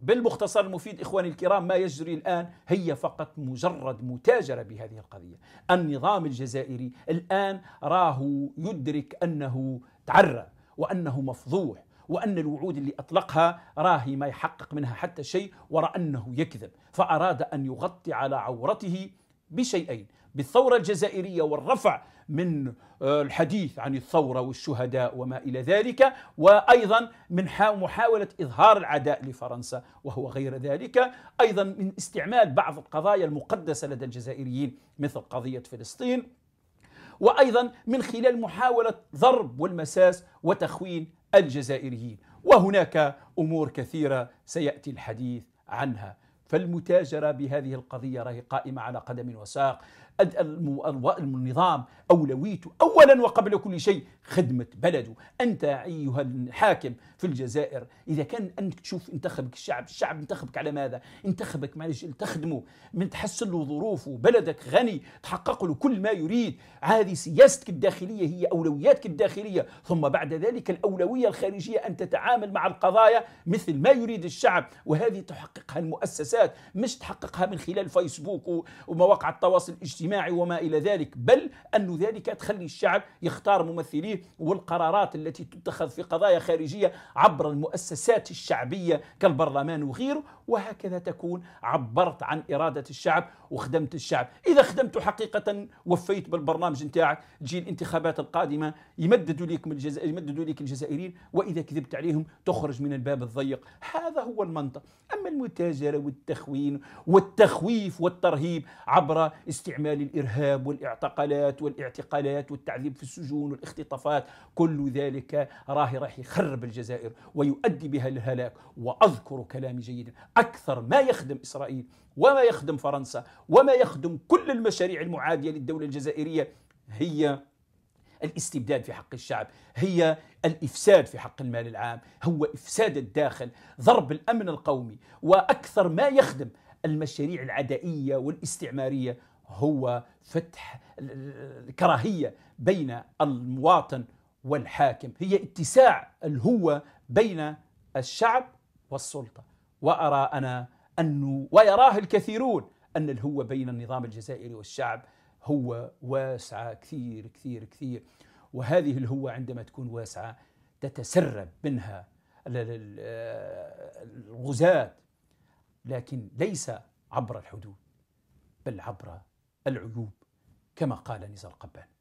بالمختصر المفيد إخواني الكرام ما يجري الآن هي فقط مجرد متاجرة بهذه القضية النظام الجزائري الآن راه يدرك أنه تعرى وأنه مفضوح وأن الوعود اللي أطلقها راهي ما يحقق منها حتى شيء ورأى أنه يكذب فأراد أن يغطي على عورته بشيئين بالثورة الجزائرية والرفع من آه، الحديث عن الثورة والشهداء وما إلى ذلك وأيضا من محاولة إظهار العداء لفرنسا وهو غير ذلك أيضا من استعمال بعض القضايا المقدسة لدى الجزائريين مثل قضية فلسطين وأيضا من خلال محاولة ضرب والمساس وتخوين الجزائريين وهناك أمور كثيرة سيأتي الحديث عنها فالمتاجرة بهذه القضية راهي قائمة على قدم وساق النظام أولويته أولا وقبل كل شيء خدمة بلده أنت أيها الحاكم في الجزائر إذا كان أنك تشوف انتخبك الشعب الشعب انتخبك على ماذا انتخبك معلش تخدمه من تحسن له ظروفه بلدك غني تحقق له كل ما يريد هذه سياستك الداخلية هي أولوياتك الداخلية ثم بعد ذلك الأولوية الخارجية أن تتعامل مع القضايا مثل ما يريد الشعب وهذه تحققها المؤسسات مش تحققها من خلال فيسبوك ومواقع التواصل الاجتماعي الاجتماعي وما إلى ذلك بل أن ذلك تخلي الشعب يختار ممثليه والقرارات التي تتخذ في قضايا خارجية عبر المؤسسات الشعبية كالبرلمان وغيره وهكذا تكون عبرت عن إرادة الشعب وخدمت الشعب إذا خدمت حقيقة وفيت بالبرنامج نتاعك تجي الانتخابات القادمة يمددوا لك الجزائر يمددوا لك الجزائريين وإذا كذبت عليهم تخرج من الباب الضيق هذا هو المنطق أما المتاجرة والتخوين والتخويف والترهيب عبر استعمال للإرهاب الارهاب والاعتقالات والاعتقالات والتعذيب في السجون والاختطافات كل ذلك راهي راح يخرب الجزائر ويؤدي بها الهلاك واذكر كلامي جيدا اكثر ما يخدم اسرائيل وما يخدم فرنسا وما يخدم كل المشاريع المعاديه للدوله الجزائريه هي الاستبداد في حق الشعب هي الافساد في حق المال العام هو افساد الداخل ضرب الامن القومي واكثر ما يخدم المشاريع العدائيه والاستعماريه هو فتح الكراهية بين المواطن والحاكم هي اتساع الهوة بين الشعب والسلطة وأرى أنا أنه ويراه الكثيرون أن الهوة بين النظام الجزائري والشعب هو واسعة كثير كثير كثير وهذه الهوة عندما تكون واسعة تتسرب منها الغزاة لكن ليس عبر الحدود بل عبر العيوب كما قال نزار قبان